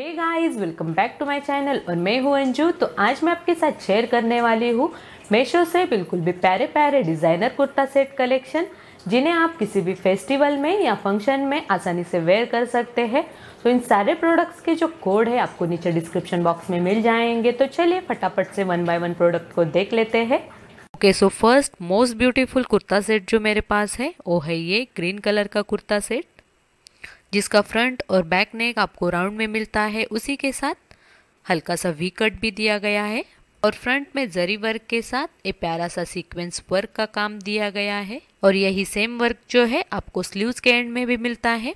hey guys welcome back to my channel और मैं हूँ अंजू तो आज मैं आपके साथ शेयर करने वाली हूँ मेशो से बिल्कुल भी प्यारे प्यारे डिज़ाइनर कुर्ता सेट कलेक्शन जिन्हें आप किसी भी फेस्टिवल में या फंक्शन में आसानी से वेयर कर सकते हैं तो इन सारे प्रोडक्ट्स के जो कोड है आपको नीचे डिस्क्रिप्शन बॉक्स में मिल जाएंगे तो चलिए फटाफट से वन बाय वन प्रोडक्ट को देख लेते हैं okay so first most beautiful kurta set जो मेरे पास है वो है ये ग्रीन कलर का कुर्ता सेट जिसका फ्रंट और बैक नेक आपको राउंड में मिलता है उसी के साथ हल्का सा वी कट भी दिया गया है और फ्रंट में जरी वर्क के साथ ये प्यारा सा सीक्वेंस वर्क का काम दिया गया है और यही सेम वर्क जो है आपको स्लीव्स के एंड में भी मिलता है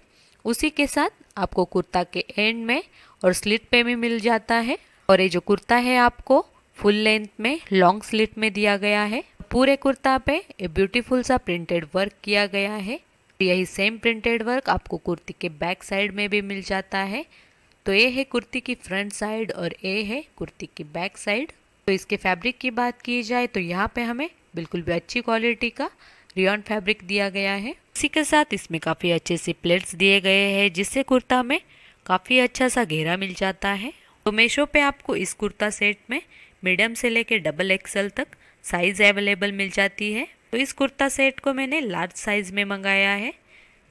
उसी के साथ आपको कुर्ता के एंड में और स्लिट पे भी मिल जाता है और ये जो कुर्ता है आपको फुल लेंथ में लॉन्ग स्लिट में दिया गया है पूरे कुर्ता पे ब्यूटीफुल सा प्रिंटेड वर्क किया गया है यही सेम प्रिंटेड वर्क आपको कुर्ती के बैक साइड में भी मिल जाता है तो ये है कुर्ती की फ्रंट साइड और ये है कुर्ती की बैक साइड तो इसके फैब्रिक की बात की जाए तो यहाँ पे हमें बिल्कुल भी अच्छी क्वालिटी का रियॉन फैब्रिक दिया गया है इसी के साथ इसमें काफ़ी अच्छे से प्लेट्स दिए गए हैं जिससे कुर्ता में काफ़ी अच्छा सा घेरा मिल जाता है तो मेशो पे आपको इस कुर्ता सेट में मीडियम से लेकर डबल एक्सल तक साइज़ अवेलेबल मिल जाती है तो इस कुर्ता सेट को मैंने लार्ज साइज़ में मंगाया है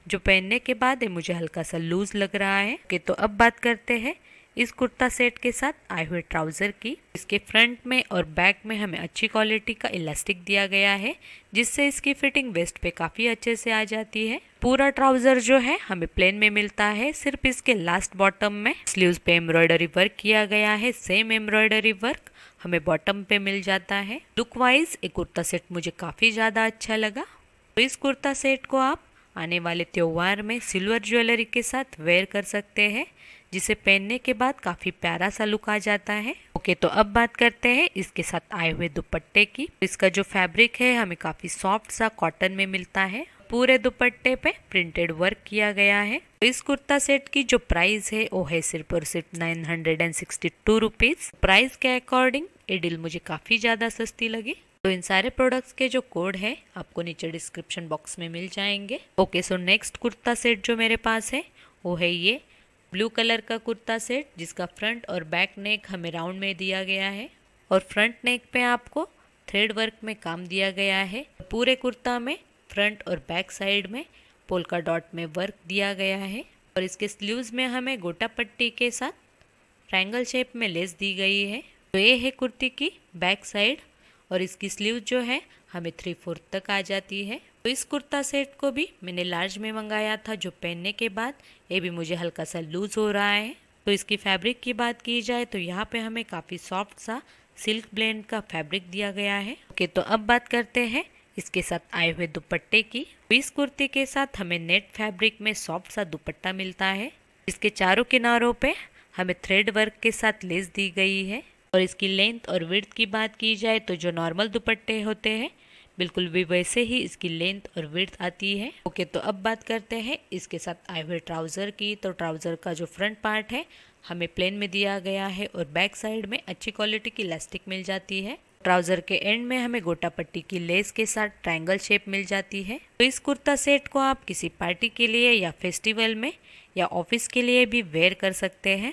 जो पहनने के बाद ये मुझे हल्का सा लूज़ लग रहा है ओके तो अब बात करते हैं इस कुर्ता सेट के साथ आए हुए ट्राउज़र की इसके फ्रंट में और बैक में हमें अच्छी क्वालिटी का इलास्टिक दिया गया है जिससे इसकी फिटिंग वेस्ट पे काफ़ी अच्छे से आ जाती है पूरा ट्राउज़र जो है हमें प्लेन में मिलता है सिर्फ इसके लास्ट बॉटम में स्लीव पे एम्ब्रॉयडरी वर्क किया गया है सेम एम्ब्रॉयडरी वर्क हमें बॉटम पे मिल जाता है लुक वाइज ये कुर्ता सेट मुझे काफ़ी ज़्यादा अच्छा लगा तो इस कुर्ता सेट को आप आने वाले त्यौहार में सिल्वर ज्वेलरी के साथ वेयर कर सकते हैं जिसे पहनने के बाद काफ़ी प्यारा सा लुक आ जाता है ओके तो अब बात करते हैं इसके साथ आए हुए दुपट्टे की इसका जो फैब्रिक है हमें काफ़ी सॉफ्ट सा कॉटन में मिलता है पूरे दुपट्टे पे प्रिंटेड वर्क किया गया है तो इस कुर्ता सेट की जो प्राइस है वो है सिर्फ और सिर्फ nine hundred and sixty two rupees price के अकॉर्डिंग ये डील मुझे काफ़ी ज़्यादा सस्ती लगी तो इन सारे प्रोडक्ट्स के जो कोड है आपको नीचे डिस्क्रिप्शन बॉक्स में मिल जाएंगे okay so next kurta set जो मेरे पास है वो है ये ब्लू कलर का कुर्ता सेट जिसका फ्रंट और बैक नेक हमें राउंड में दिया गया है और फ्रंट नेक पे आपको थ्रेड वर्क में काम दिया गया है पूरे कुर्ता में फ्रंट और बैक साइड में पोलका डॉट में वर्क दिया गया है और इसके स्लीव्स में हमें गोटा पट्टी के साथ ट्रैंगल शेप में लेस दी गई है तो ये है कुर्ती की बैक साइड और इसकी स्लीव जो है हमें थ्री फोर्थ तक आ जाती है तो इस कुर्ता सेट को भी मैंने लार्ज में मंगाया था जो पहनने के बाद ये भी मुझे हल्का सा लूज़ हो रहा है तो इसकी फैब्रिक की बात की जाए तो यहाँ पे हमें काफ़ी सॉफ्ट सा सिल्क ब्लेंड का फैब्रिक दिया गया है ओके तो अब बात करते हैं इसके साथ आए हुए दुपट्टे की तो इस कुर्ती के साथ हमें नेट फैब्रिक में सॉफ्ट सा दुपट्टा मिलता है इसके चारों किनारों पे हमें थ्रेड वर्क के साथ लेस दी गई है और इसकी लेंथ और विर्थ की बात की जाए तो जो नॉर्मल दुपट्टे होते हैं बिल्कुल भी वैसे ही इसकी लेंथ और विर्थ आती है ओके तो अब बात करते हैं इसके साथ आए हुए ट्राउज़र की तो ट्राउज़र का जो फ्रंट पार्ट है हमें प्लेन में दिया गया है और बैक साइड में अच्छी क्वालिटी की इलास्टिक मिल जाती है ट्राउज़र के एंड में हमें गोटा पट्टी की लेस के साथ ट्रायंगल शेप मिल जाती है तो इस कुर्ता सेट को आप किसी पार्टी के लिए या फेस्टिवल में या ऑफिस के लिए भी वेयर कर सकते हैं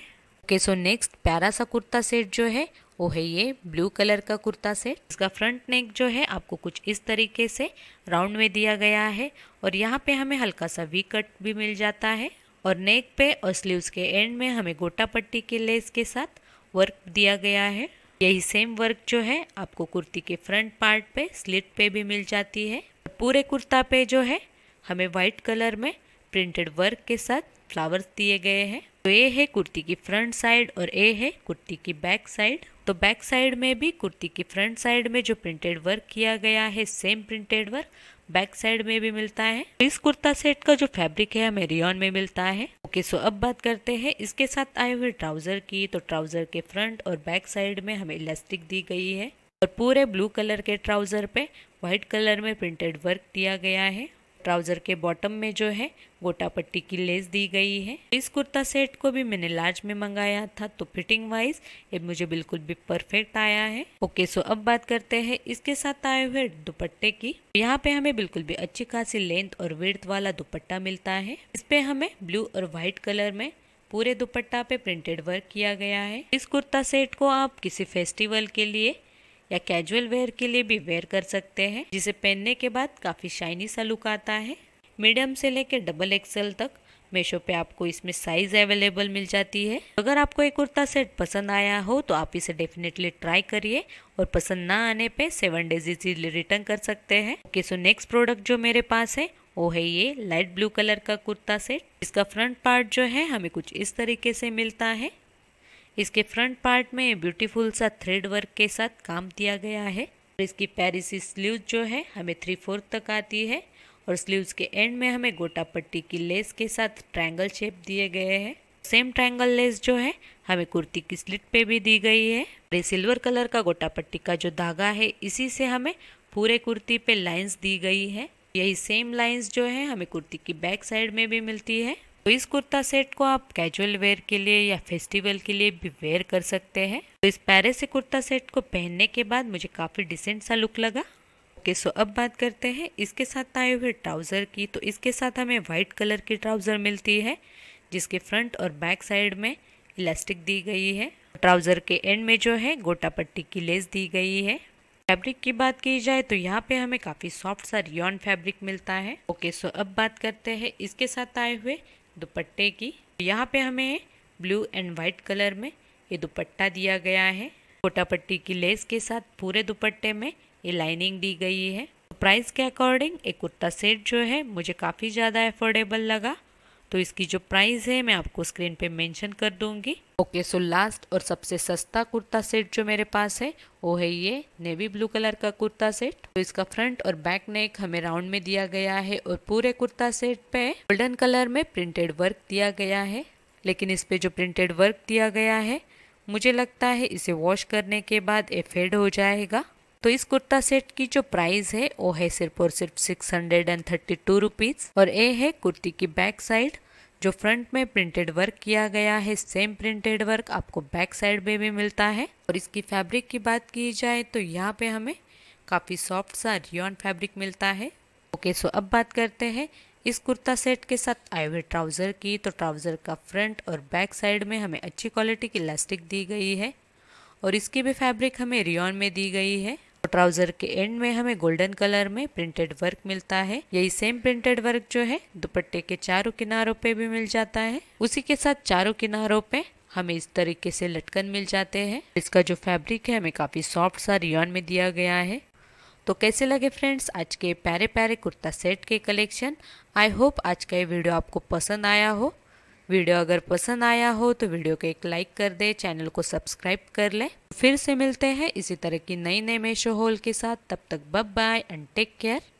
ओके सो नेक्स्ट प्यारा सा कुर्ता सेट जो है वो है ये ब्लू कलर का कुर्ता सेट इसका फ्रंट नेक जो है आपको कुछ इस तरीके से राउंड में दिया गया है और यहाँ पे हमें हल्का सा वी कट भी मिल जाता है और नेक पे और स्लीव्स के एंड में हमें गोटा पट्टी के लेस के साथ वर्क दिया गया है यही सेम वर्क जो है आपको कुर्ती के फ्रंट पार्ट पे स्लिट पे भी मिल जाती है पूरे कुर्ता पे जो है हमें व्हाइट कलर में प्रिंटेड वर्क के साथ फ्लावर्स दिए गए हैं तो ए है कुर्ती की फ्रंट साइड और ए है कुर्ती की बैक साइड तो बैक साइड में भी कुर्ती की फ्रंट साइड में जो प्रिंटेड वर्क किया गया है same printed work back side में भी मिलता है तो इस कुर्ता सेट का जो फैब्रिक है हमें रियॉन में मिलता है ओके सो अब बात करते हैं इसके साथ आए हुए ट्राउजर की तो ट्राउजर के फ्रंट और बैक साइड में हमें इलास्टिक दी गई है और पूरे ब्लू कलर के ट्राउजर पे व्हाइट कलर में प्रिंटेड वर्क दिया गया है ट्राउज़र के बॉटम में जो है गोटा पट्टी की लेस दी गई है इस कुर्ता सेट को भी मैंने लार्ज में मंगाया था तो फिटिंग वाइज ये मुझे बिल्कुल भी परफेक्ट आया है ओके सो अब बात करते हैं इसके साथ आए हुए दुपट्टे की यहाँ पे हमें बिल्कुल भी अच्छी खासी लेंथ और वेड वाला दुपट्टा मिलता है इस पे हमें ब्लू और व्हाइट कलर में पूरे दुपट्टा पे प्रिंटेड वर्क किया गया है इस कुर्ता सेट को आप किसी फेस्टिवल के लिए या कैजुअल वेयर के लिए भी वेयर कर सकते हैं जिसे पहनने के बाद काफ़ी शाइनी सा लुक आता है मीडियम से लेकर डबल एक्सल तक मेशो पे आपको इसमें साइज अवेलेबल मिल जाती है अगर आपको एक कुर्ता सेट पसंद आया हो तो आप इसे डेफिनेटली ट्राई करिए और पसंद ना आने पे सेवन डेज इजीली रिटर्न कर सकते हैं ओके सो नेक्स्ट प्रोडक्ट जो मेरे पास है वो है ये लाइट ब्लू कलर का कुर्ता सेट इसका फ्रंट पार्ट जो है हमें कुछ इस तरीके से मिलता है इसके फ्रंट पार्ट में ब्यूटीफुल सा थ्रेड वर्क के साथ काम दिया गया है इसकी पैरिस स्लीव जो है हमें थ्री फोर्थ तक आती है और स्लीव्स के एंड में हमें गोटा पट्टी की लेस के साथ ट्रायंगल शेप दिए गए हैं सेम ट्रायंगल लेस जो है हमें कुर्ती की स्लिट पे भी दी गई है ये सिल्वर कलर का गोटा पट्टी का जो धागा है इसी से हमें पूरे कुर्ती पे लाइंस दी गई है यही सेम लाइंस जो है हमें कुर्ती की बैक साइड में भी मिलती है तो इस कुर्ता सेट को आप कैजुअल वेयर के लिए या फेस्टिवल के लिए भी वेयर कर सकते हैं तो इस पैरे से कुर्ता सेट को पहनने के बाद मुझे काफ़ी डिसेंट सा लुक लगा ओके सो अब बात करते हैं इसके साथ आए हुए ट्राउज़र की तो इसके साथ हमें व्हाइट कलर की ट्राउज़र मिलती है जिसके फ्रंट और बैक साइड में इलास्टिक दी गई है ट्राउज़र के एंड में जो है गोटा पट्टी की लेस दी गई है फैब्रिक की बात की जाए तो यहाँ पे हमें काफ़ी सॉफ्ट सा रियॉन फैब्रिक मिलता है ओके सो अब बात करते हैं इसके साथ आए हुए दुपट्टे की तो यहाँ पे हमें ब्लू एंड वाइट कलर में ये दुपट्टा दिया गया है कोटा पट्टी की लेस के साथ पूरे दुपट्टे में ये लाइनिंग दी गई है तो प्राइस के अकॉर्डिंग एक कुर्ता सेट जो है मुझे काफ़ी ज़्यादा अफोर्डेबल लगा तो इसकी जो प्राइस है मैं आपको स्क्रीन पे मेंशन कर दूंगी ओके सो लास्ट और सबसे सस्ता कुर्ता सेट जो मेरे पास है वो है ये नेवी ब्लू कलर का कुर्ता सेट तो इसका फ्रंट और बैक नेक हमें राउंड में दिया गया है और पूरे कुर्ता सेट पे गोल्डन कलर में प्रिंटेड वर्क दिया गया है लेकिन इस पे जो प्रिंटेड वर्क दिया गया है मुझे लगता है इसे वॉश करने के बाद ये फेड हो जाएगा तो इस कुर्ता सेट की जो प्राइस है वो है सिर्फ और सिर्फ six hundred and thirty two rupees और ये है कुर्ती की बैक साइड जो फ्रंट में प्रिंटेड वर्क किया गया है सेम प्रिंटेड वर्क आपको बैक साइड में भी मिलता है और इसकी फैब्रिक की बात की जाए तो यहाँ पे हमें काफ़ी सॉफ्ट सा रियॉन फैब्रिक मिलता है ओके सो अब बात करते हैं इस कुर्ता सेट के साथ आए हुए ट्राउज़र की तो ट्राउज़र का फ्रंट और बैक साइड में हमें अच्छी क्वालिटी की इलास्टिक दी गई है और इसकी भी फैब्रिक हमें रियॉन में दी गई है ट्राउजर के एंड में हमें गोल्डन कलर में प्रिंटेड वर्क मिलता है यही सेम प्रिंटेड वर्क जो है दुपट्टे के चारों किनारों पे भी मिल जाता है उसी के साथ चारों किनारों पे हमें इस तरीके से लटकन मिल जाते हैं इसका जो फैब्रिक है हमें काफी सॉफ्ट सा रियॉन में दिया गया है तो कैसे लगे फ्रेंड्स आज के प्यारे प्यारे कुर्ता सेट के कलेक्शन आई होप आज का ये वीडियो आपको पसंद आया हो वीडियो अगर पसंद आया हो तो वीडियो को एक लाइक कर दे चैनल को सब्सक्राइब कर ले फिर से मिलते हैं इसी तरह की नई नई मेशो होल के साथ तब तक बब बाय एंड टेक केयर